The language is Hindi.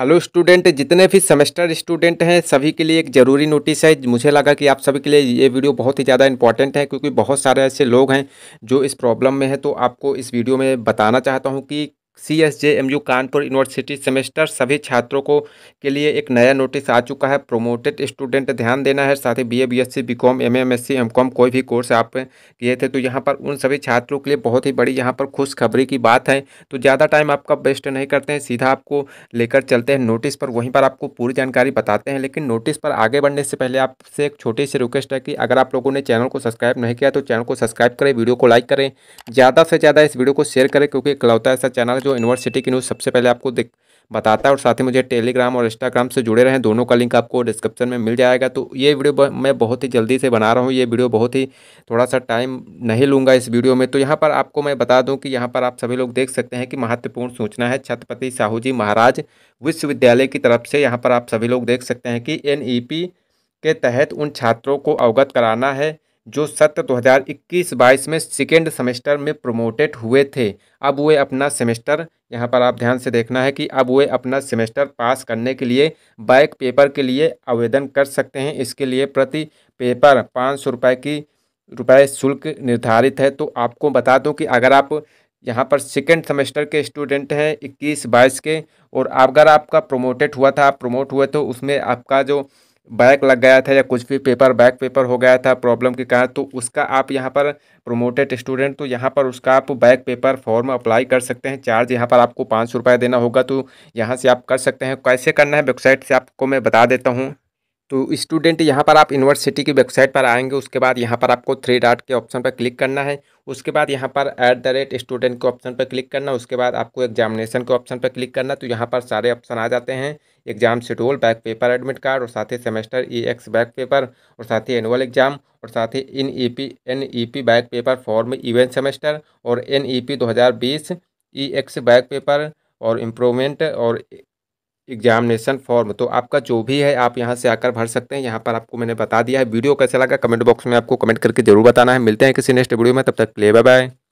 हेलो स्टूडेंट जितने भी सेमेस्टर स्टूडेंट हैं सभी के लिए एक ज़रूरी नोटिस है मुझे लगा कि आप सभी के लिए ये वीडियो बहुत ही ज़्यादा इंपॉर्टेंट है क्योंकि बहुत सारे ऐसे लोग हैं जो इस प्रॉब्लम में हैं तो आपको इस वीडियो में बताना चाहता हूं कि C S J M U Kanpur university semester सभी छात्रों को के लिए एक नया नोटिस आ चुका है प्रोमोटेड स्टूडेंट ध्यान देना है साथ ही B A B S C B com M M S C M com कोई भी कोर्स आप किए थे तो यहाँ पर उन सभी छात्रों के लिए बहुत ही बड़ी यहाँ पर खुशखबरी की बात है तो ज़्यादा टाइम आपका वेस्ट नहीं करते हैं सीधा आपको लेकर चलते हैं नोटिस पर वहीं पर आपको पूरी जानकारी बताते हैं लेकिन नोटिस पर आगे बढ़ने से पहले आपसे एक छोटी सी रिक्वेस्ट है कि अगर आप लोगों ने चैनल को सब्सक्राइब नहीं किया तो चैनल को सब्सक्राइब करें वीडियो को लाइक करें ज़्यादा से ज़्यादा इस वीडियो को शेयर करें क्योंकि इकलौता ऐसा चैनल जो यूनिवर्सिटी की न्यूज़ सबसे पहले आपको देख बताता है और साथ ही मुझे टेलीग्राम और इंस्टाग्राम से जुड़े रहें दोनों का लिंक आपको डिस्क्रिप्शन में मिल जाएगा तो ये वीडियो मैं बहुत ही जल्दी से बना रहा हूँ ये वीडियो बहुत ही थोड़ा सा टाइम नहीं लूँगा इस वीडियो में तो यहाँ पर आपको मैं बता दूँ कि यहाँ पर आप सभी लोग देख सकते हैं कि महत्वपूर्ण सूचना है छत्रपति साहू जी महाराज विश्वविद्यालय की तरफ से यहाँ पर आप सभी लोग देख सकते हैं कि एन e के तहत उन छात्रों को अवगत कराना है जो सत्र 2021-22 में सेकेंड सेमेस्टर में प्रोमोटेड हुए थे अब वे अपना सेमेस्टर यहाँ पर आप ध्यान से देखना है कि अब वे अपना सेमेस्टर पास करने के लिए बैक पेपर के लिए आवेदन कर सकते हैं इसके लिए प्रति पेपर पाँच सौ रुपये की रुपये शुल्क निर्धारित है तो आपको बता दूं कि अगर आप यहाँ पर सेकेंड सेमेस्टर के स्टूडेंट हैं इक्कीस बाईस के और अगर आपका प्रोमोटेड हुआ था आप प्रोमोट हुए तो उसमें आपका जो बैक लग गया था या कुछ भी पेपर बैक पेपर हो गया था प्रॉब्लम के कारण तो उसका आप यहाँ पर प्रोमोटेड स्टूडेंट तो यहाँ पर उसका आप बैक पेपर फॉर्म अप्लाई कर सकते हैं चार्ज यहाँ पर आपको पाँच सौ रुपये देना होगा तो यहाँ से आप कर सकते हैं कैसे करना है वेबसाइट से आपको मैं बता देता हूँ तो स्टूडेंट यहाँ पर आप यूनिवर्सिटी की वेबसाइट पर आएंगे उसके बाद यहाँ पर आपको थ्री डॉट के ऑप्शन पर क्लिक करना है उसके बाद यहाँ पर एट द रेट स्टूडेंट के ऑप्शन पर क्लिक करना उसके बाद आपको एग्जामिनेशन के ऑप्शन पर क्लिक करना तो यहाँ पर सारे ऑप्शन आ जाते हैं exam schedule back paper admit card और साथ ही semester E X back paper और साथ ही एनुअल एग्जाम और साथ ही इन E P N E P back paper form even semester और एन ई पी दो हज़ार बीस ई एक्स बैक पेपर और इम्प्रूवमेंट और एग्जामिनेशन फॉर्म तो आपका जो भी है आप यहाँ से आकर भर सकते हैं यहाँ पर आपको मैंने बता दिया है वीडियो कैसा लगा कमेंट बॉक्स में आपको कमेंट करके जरूर बताना है मिलते हैं किसी नेक्स्ट वीडियो में तब तक प्ले बाय बाय